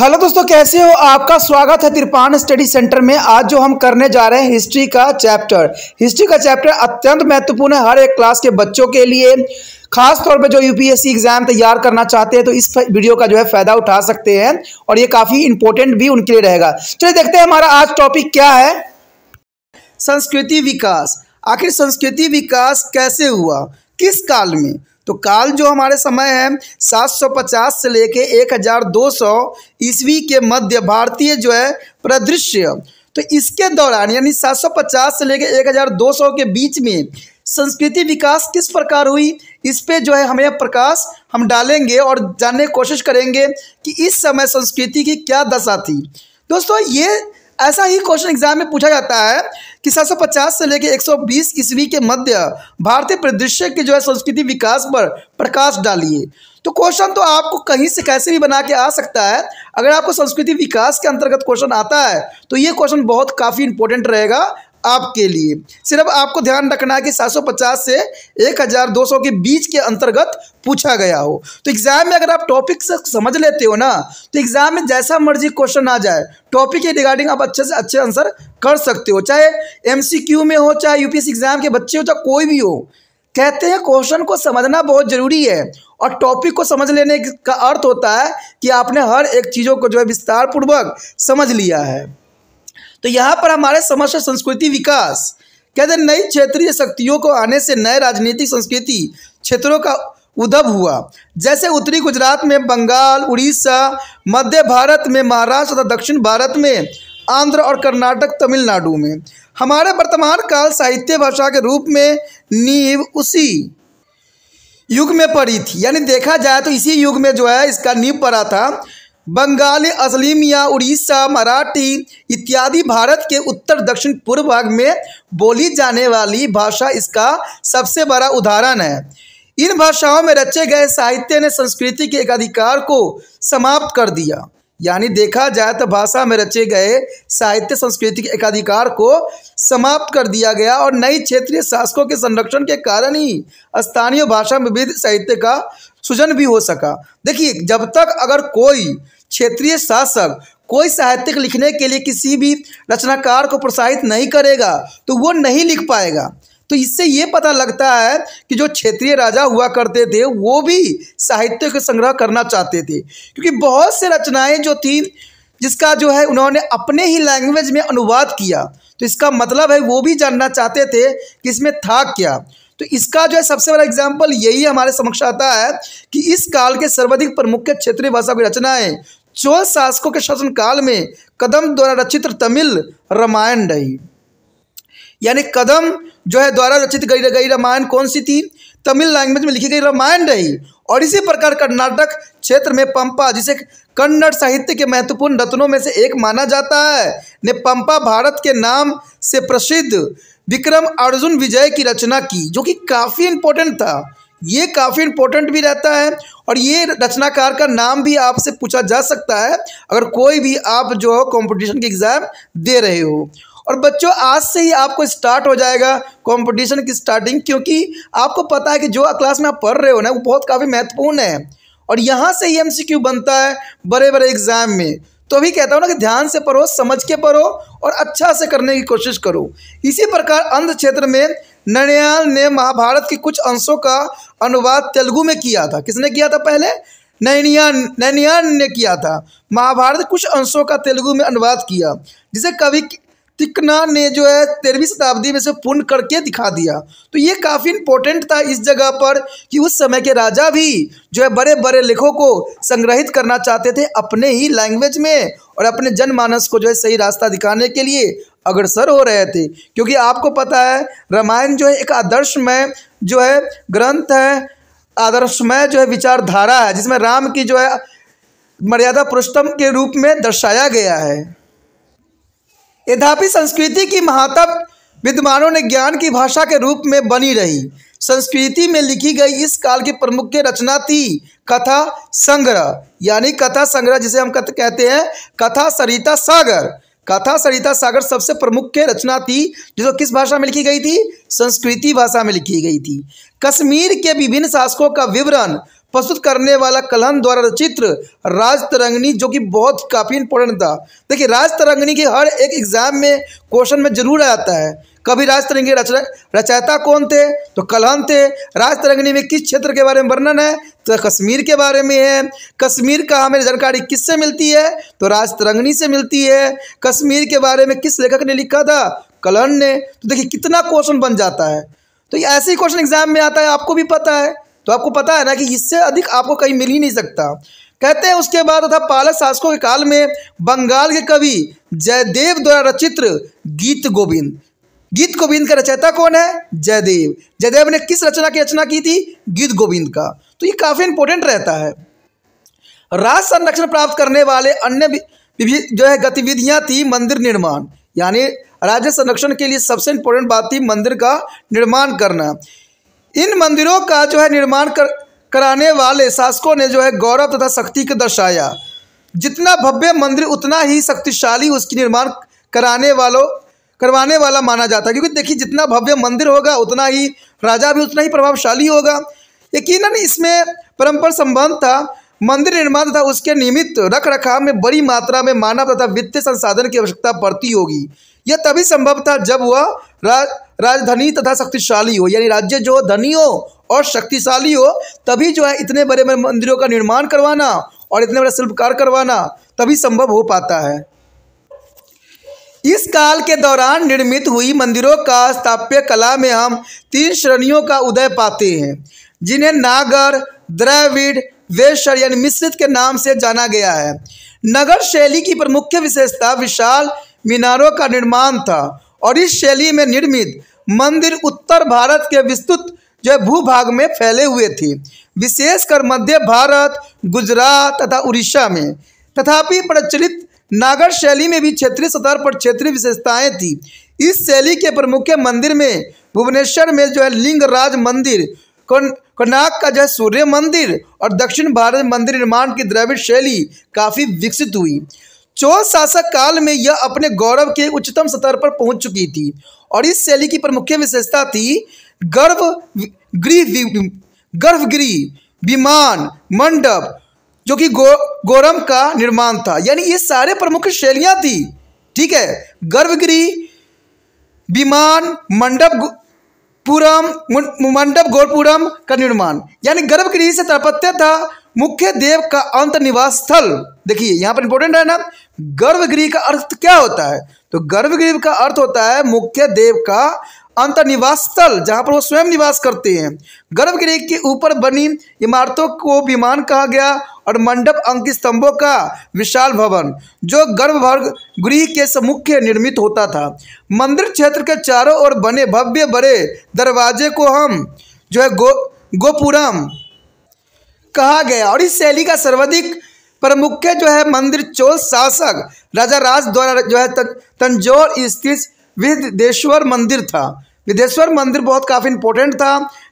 hello दोस्तों कैसे हो आपका स्वागत है तिरपान स्टडी सेंटर में आज जो हम करने जा रहे हैं हिस्ट्री का चैप्टर हिस्ट्री का चैप्टर अत्यंत महत्वपूर्ण है हर एक क्लास के बच्चों के लिए खास तौर पर जो यूपीएससी एग्जाम तैयार करना चाहते हैं तो इस वीडियो का जो है फायदा उठा सकते हैं और ये काफी इंपॉर्टेंट भी उनके लिए रहेगा चलिए देखते हैं हमारा आज टॉपिक क्या है संस्कृति विकास आखिर संस्कृति विकास कैसे हुआ किस काल में तो काल जो हमारे समय है 750 से लेके 1200 ईस्वी के मध्य भारतीय जो है प्रदृश्य तो इसके दौरान यानी 750 से लेके 1200 के बीच में संस्कृति विकास किस प्रकार हुई इस पे जो है हमें प्रकाश हम डालेंगे और जानने की कोशिश करेंगे कि इस समय संस्कृति की क्या दशा थी दोस्तों ये ऐसा ही क्वेश्चन एग्जाम में पूछा जाता है कि 750 से लेकर 120 ईस्वी के मध्य भारतीय परिदृश्य के जो है संस्कृति विकास पर प्रकाश डालिए तो क्वेश्चन तो आपको कहीं से कैसे भी बना के आ सकता है अगर आपको संस्कृति विकास के अंतर्गत क्वेश्चन आता है तो ये क्वेश्चन बहुत काफ़ी इंपॉर्टेंट रहेगा आपके लिए सिर्फ आपको ध्यान रखना है कि 750 से 1200 के बीच के अंतर्गत पूछा गया हो तो एग्जाम में अगर आप टॉपिक से समझ लेते हो ना तो एग्जाम में जैसा मर्जी क्वेश्चन आ जाए टॉपिक के रिगार्डिंग आप अच्छे से अच्छे आंसर कर सकते हो चाहे एमसीक्यू में हो चाहे यूपीएस एग्जाम के बच्चे हो चाहे कोई भी हो कहते हैं क्वेश्चन को समझना बहुत जरूरी है और टॉपिक को समझ लेने का अर्थ होता है कि आपने हर एक चीज़ों को जो है विस्तार पूर्वक समझ लिया है तो यहाँ पर हमारे समस्त संस्कृति विकास कहते हैं नई क्षेत्रीय शक्तियों को आने से नए राजनीतिक संस्कृति क्षेत्रों का उद्भव हुआ जैसे उत्तरी गुजरात में बंगाल उड़ीसा मध्य भारत में महाराष्ट्र तथा दक्षिण भारत में आंध्र और कर्नाटक तमिलनाडु में हमारे वर्तमान काल साहित्य भाषा के रूप में नींव उसी युग में पड़ी थी यानी देखा जाए तो इसी युग में जो है इसका नींव पड़ा था बंगाली असलीम या उड़ीसा मराठी इत्यादि भारत के उत्तर दक्षिण पूर्व भाग में बोली जाने वाली भाषा इसका सबसे बड़ा उदाहरण है इन भाषाओं में रचे गए साहित्य ने संस्कृति के एकाधिकार को समाप्त कर दिया यानी देखा जाए तो भाषा में रचे गए साहित्य संस्कृति के एकाधिकार को समाप्त कर दिया गया और नई क्षेत्रीय शासकों के संरक्षण के कारण ही स्थानीय भाषा में विविध साहित्य का सृजन भी हो सका देखिए जब तक अगर कोई क्षेत्रीय शासक कोई साहित्यिक लिखने के लिए किसी भी रचनाकार को प्रोत्साहित नहीं करेगा तो वो नहीं लिख पाएगा तो इससे ये पता लगता है कि जो क्षेत्रीय राजा हुआ करते थे वो भी साहित्य के संग्रह करना चाहते थे क्योंकि बहुत से रचनाएं जो थी जिसका जो है उन्होंने अपने ही लैंग्वेज में अनुवाद किया तो इसका मतलब है वो भी जानना चाहते थे कि इसमें था क्या तो इसका जो है सबसे बड़ा एग्जाम्पल यही हमारे समक्ष आता है कि इस काल के सर्वाधिक प्रमुख क्षेत्रीय भाषा की रचनाएं चोल शासकों के शासनकाल में कदम द्वारा रचित तमिल रामायण रही यानी कदम जो है द्वारा रचित गई गई रामायण कौन सी थी तमिल लैंग्वेज में लिखी गई रामायण रही और इसी प्रकार कर्नाटक क्षेत्र में पंपा जिसे कन्नड़ साहित्य के महत्वपूर्ण रत्नों में से एक माना जाता है ने पंपा भारत के नाम से प्रसिद्ध विक्रम अर्जुन विजय की रचना की जो कि काफ़ी इंपॉर्टेंट था ये काफ़ी इम्पोर्टेंट भी रहता है और ये रचनाकार का नाम भी आपसे पूछा जा सकता है अगर कोई भी आप जो हो कॉम्पिटिशन की एग्ज़ाम दे रहे हो और बच्चों आज से ही आपको स्टार्ट हो जाएगा कंपटीशन की स्टार्टिंग क्योंकि आपको पता है कि जो क्लास में आप पढ़ रहे हो ना वो बहुत काफ़ी महत्वपूर्ण है और यहाँ से ही एम बनता है बड़े बड़े एग्जाम में तो अभी कहता हूँ ना कि ध्यान से पढ़ो समझ के पढ़ो और अच्छा से करने की कोशिश करो इसी प्रकार अंध क्षेत्र में ननयाल ने महाभारत के कुछ अंशों का अनुवाद तेलुगु में किया था किसने किया था पहले नैनियान नैनियान ने किया था महाभारत कुछ अंशों का तेलुगु में अनुवाद किया जिसे कवि तिकना ने जो है तेरहवीं शताब्दी में से पूर्ण करके दिखा दिया तो ये काफ़ी इंपॉर्टेंट था इस जगह पर कि उस समय के राजा भी जो है बड़े बड़े लेखों को संग्रहित करना चाहते थे अपने ही लैंग्वेज में और अपने जनमानस को जो है सही रास्ता दिखाने के लिए अग्रसर हो रहे थे क्योंकि आपको पता है रामायण जो है एक आदर्शमय जो है ग्रंथ है आदर्शमय जो है विचारधारा है जिसमें राम की जो है मर्यादा पुरुषतम के रूप में दर्शाया गया है यद्यापि संस्कृति की महातब विद्वानों ने ज्ञान की भाषा के रूप में बनी रही संस्कृति में लिखी गई इस काल की प्रमुख रचना थी कथा संग्रह यानी कथा संग्रह जिसे हम कथ कहते हैं कथा सरिता सागर कथा सरिता सागर सबसे प्रमुख के रचना थी जो किस भाषा में लिखी गई थी संस्कृति भाषा में लिखी गई थी कश्मीर के विभिन्न शासकों का विवरण प्रस्तुत करने वाला कलहन द्वारा रचित राज तरंगनी जो कि बहुत काफ़ी इंपॉर्टेंट था देखिए राज तरंगनी के हर एक एग्जाम में क्वेश्चन में जरूर आता है कभी राजतरंगी रच रचयता कौन थे तो कलहन थे राजतरंगिणी में किस क्षेत्र के बारे में वर्णन है तो कश्मीर के बारे में है कश्मीर का हमें जानकारी किससे मिलती है तो राजतरंगिणी से मिलती है कश्मीर के बारे में किस लेखक ने लिखा था कलहन ने तो देखिए कितना क्वेश्चन बन जाता है तो ये ऐसे ही क्वेश्चन एग्जाम में आता है आपको भी पता है तो आपको पता है ना कि इससे अधिक आपको कहीं मिल ही नहीं सकता कहते हैं उसके बाद था पालक शासकों के काल में बंगाल के कवि जयदेव द्वारा रचित गीत गोविंद गीत गोविंद का रचयिता कौन है जयदेव जयदेव ने किस रचना की रचना की थी गीत गोविंद का तो ये काफी इंपोर्टेंट रहता है राज संरक्षण प्राप्त करने वाले अन्य जो है गतिविधियां थी मंदिर निर्माण यानी राज्य संरक्षण के लिए सबसे इंपोर्टेंट बात थी मंदिर का निर्माण करना इन मंदिरों का जो है निर्माण कर कराने वाले शासकों ने जो है गौरव तथा शक्ति को दर्शाया जितना भव्य मंदिर उतना ही शक्तिशाली उसकी निर्माण कराने वालों करवाने वाला माना जाता है क्योंकि देखिए जितना भव्य मंदिर होगा उतना ही राजा भी उतना ही प्रभावशाली होगा यकीनन इसमें परम्पर संबंध था मंदिर निर्माण तथा उसके निमित्त रख रखाव में बड़ी मात्रा में मानव तथा वित्तीय संसाधन की आवश्यकता पड़ती होगी यह तभी संभव था जब वह राजधनी राजधानी तथा शक्तिशाली हो यानी राज्य जो धनी हो और शक्तिशाली हो तभी जो है इतने बड़े बड़े मंदिरों का निर्माण करवाना और इतने बड़े शिल्पकार करवाना तभी संभव हो पाता है इस काल के दौरान निर्मित हुई मंदिरों का स्थापत्य कला में हम तीन श्रेणियों का उदय पाते हैं जिन्हें नागर द्रविड़ वेश्वर यानी मिश्रित के नाम से जाना गया है नगर शैली की प्रमुख विशेषता विशाल मीनारों का निर्माण था और इस शैली में निर्मित मंदिर उत्तर भारत के विस्तृत जो भूभाग में फैले हुए थे विशेषकर मध्य भारत गुजरात तथा उड़ीसा में तथापि प्रचलित नागर शैली में भी क्षेत्रीय सतह पर क्षेत्रीय विशेषताएं थी इस शैली के प्रमुख मंदिर में भुवनेश्वर में जो है लिंगराज मंदिर कर्नाक का जो है सूर्य मंदिर और दक्षिण भारत मंदिर निर्माण की द्रविड़ शैली काफ़ी विकसित हुई चोल शासक काल में यह अपने गौरव के उच्चतम स्तर पर पहुंच चुकी थी और इस शैली की प्रमुख विशेषता थी गर्भ गृह गर्भगृह विमान मंडप जो कि गो गोरम का निर्माण था यानी ये सारे प्रमुख शैलियां थी ठीक है गर्भगृह विमान मंडप पुरम मंडप गोरपुरम का निर्माण यानी गर्भगृह से तापत्य था मुख्य देव का अंत निवास स्थल देखिए यहाँ पर इंपोर्टेंट है ना गर्भगृह का अर्थ क्या होता है तो गर्भगृह का अर्थ होता है मुख्य देव का अंत निवास स्थल जहां पर वो स्वयं निवास करते हैं गर्भगृह के ऊपर बनी इमारतों को विमान कहा गया और मंडप अंक स्तंभों का विशाल भवन जो गर्भवर्ग गृह के सम्मुख निर्मित होता था मंदिर क्षेत्र के चारों ओर बने भव्य बड़े दरवाजे को हम जो है गो गोपुरम कहा गया और इस शैली का सर्वाधिक प्रमुख जो है मंदिर चोल शासक राजा राज द्वारा जो है तंजोर स्थित विदेश्वर मंदिर था विदेश्वर मंदिर बहुत काफ़ी इंपॉर्टेंट था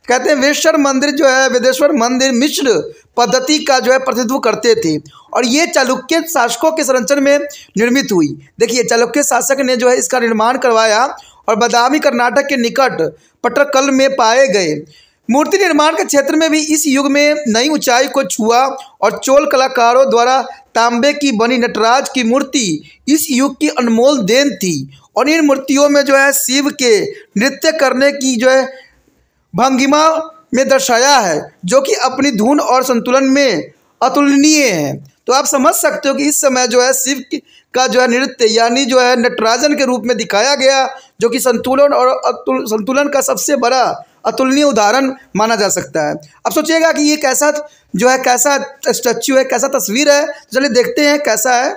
कहते हैं वेश्वर मंदिर जो है वेदेश्वर मंदिर मिश्र पद्धति का जो है प्रतिनिधित्व करते थे और ये चालुक्य शासकों के संरक्षण में निर्मित हुई देखिए चालुक्य शासक ने जो है इसका निर्माण करवाया और बदामी कर्नाटक के निकट पटरकल में पाए गए मूर्ति निर्माण के क्षेत्र में भी इस युग में नई ऊंचाई को छुआ और चोल कलाकारों द्वारा तांबे की बनी नटराज की मूर्ति इस युग की अनमोल देन थी और इन मूर्तियों में जो है शिव के नृत्य करने की जो है भंगिमा में दर्शाया है जो कि अपनी धुन और संतुलन में अतुलनीय है तो आप समझ सकते हो कि इस समय जो है शिव का जो है नृत्य यानी जो है नटराजन के रूप में दिखाया गया जो कि संतुलन और अतुल संतुलन का सबसे बड़ा अतुलनीय उदाहरण माना जा सकता है अब सोचिएगा कि ये कैसा जो है कैसा स्टैच्यू है कैसा तस्वीर है चलिए देखते हैं कैसा है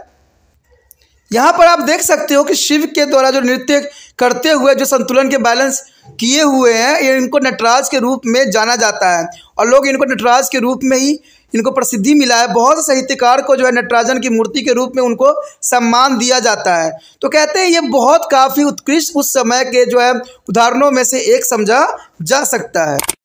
यहाँ पर आप देख सकते हो कि शिव के द्वारा जो नृत्य करते हुए जो संतुलन के बैलेंस किए हुए हैं ये इनको नटराज के रूप में जाना जाता है और लोग इनको नटराज के रूप में ही इनको प्रसिद्धि मिला है बहुत साहित्यकार को जो है नटराजन की मूर्ति के रूप में उनको सम्मान दिया जाता है तो कहते हैं ये बहुत काफ़ी उत्कृष्ट उस समय के जो है उदाहरणों में से एक समझा जा सकता है